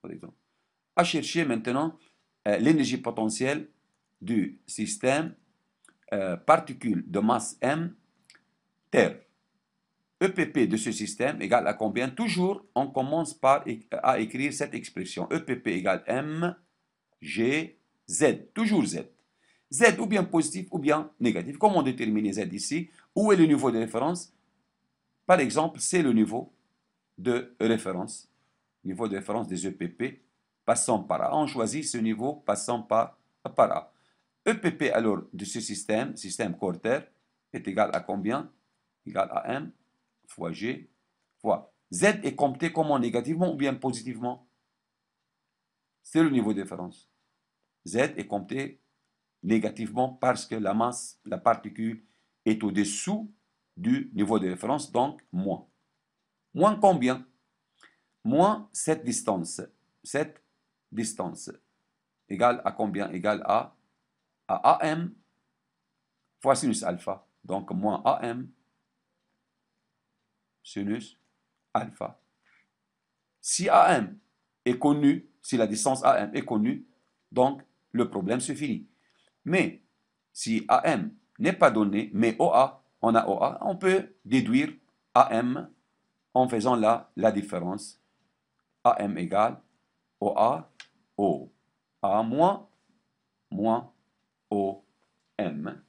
par exemple, à chercher maintenant euh, l'énergie potentielle du système euh, particule de masse M Terre. EPP de ce système égale à combien Toujours, on commence par à écrire cette expression. EPP égale M, G, Z. Toujours Z. Z ou bien positif ou bien négatif. Comment déterminer Z ici Où est le niveau de référence Par exemple, c'est le niveau de référence niveau de référence des EPP passant par A. On choisit ce niveau passant par, par A. EPP alors de ce système, système quarter, est égal à combien Égal à M fois G fois Z est compté comment Négativement ou bien positivement C'est le niveau de référence. Z est compté négativement parce que la masse, la particule est au-dessous du niveau de référence, donc moins. Moins combien moins cette distance. Cette distance égale à combien Égale à, à AM fois sinus alpha. Donc moins AM sinus alpha. Si AM est connu, si la distance AM est connue, donc le problème se finit. Mais si AM n'est pas donné, mais OA, on a OA, on peut déduire AM en faisant là la, la différence AM égale OA, O. A moins, moins OM.